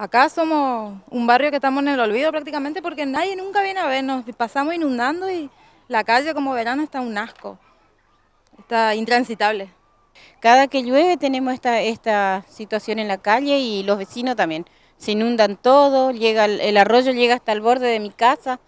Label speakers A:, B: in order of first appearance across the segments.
A: Acá somos un barrio que estamos en el olvido prácticamente porque nadie nunca viene a vernos. Pasamos inundando y la calle, como verán,
B: está un asco. Está intransitable. Cada que llueve tenemos esta, situación en la calle y los vecinos también. Se inundan todo, llega el, arroyo llega hasta el borde de mi casa.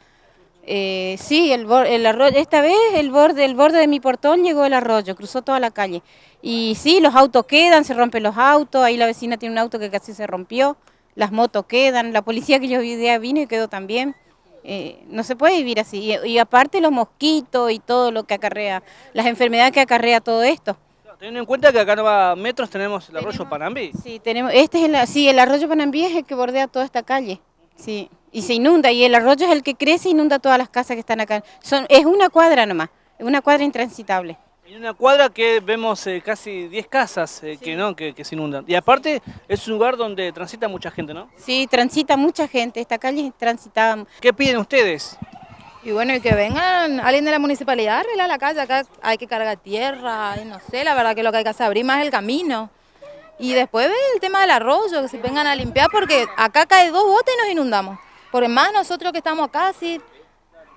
B: Eh, sí, el, el, arroyo, esta vez el borde, el borde de mi portón llegó el arroyo, cruzó toda la calle. Y sí, los autos quedan, se rompen los autos, ahí la vecina tiene un auto que casi se rompió las motos quedan, la policía que yo vi día vino y quedó también. Eh, no se puede vivir así. Y, aparte los mosquitos y todo lo que acarrea, las enfermedades que acarrea todo esto.
C: Teniendo en cuenta que acá no va metros tenemos el arroyo Panambi Panambí. Sí, tenemos, este
B: es el, sí, el arroyo Panambí es el que bordea toda esta calle. Sí, y se inunda, y el arroyo es el que crece e inunda todas las casas que están acá. Son, es una cuadra nomás, es una cuadra intransitable.
C: En una cuadra que vemos eh, casi 10 casas eh, que, ¿no? Que, se inundan. Y aparte es un lugar donde transita mucha gente, ¿no?
B: Sí, transita mucha gente, esta calle transita... ¿Qué piden ustedes? Y bueno, y que vengan alguien de la municipalidad
A: a la calle, acá hay que cargar tierra, no sé, la verdad que lo que hay que hacer es abrir más el camino. Y después ve el tema del arroyo, que se vengan a limpiar porque acá cae dos botes y nos inundamos. Por más nosotros que estamos acá, sí,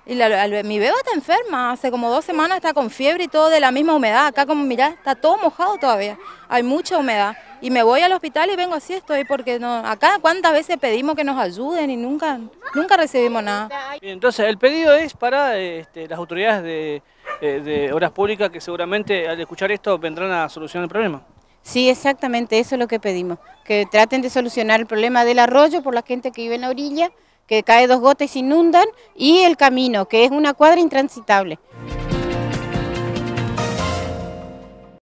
A: mi beba está enferma, hace como dos semanas está con fiebre y todo de la misma humedad. Acá como mirá, está todo mojado todavía, hay mucha humedad. Y me voy al hospital y vengo así estoy, porque no, acá cuántas veces pedimos que nos ayuden y nunca, nunca recibimos nada.
C: Entonces el pedido es para este, las autoridades de, eh, de Obras Públicas que seguramente al escuchar esto vendrán a solucionar el problema.
B: Sí, exactamente, eso es lo que pedimos, que traten de solucionar el problema del arroyo por la gente que vive en la orilla, que cae dos gotas y se inundan, y el camino, que es una cuadra intransitable.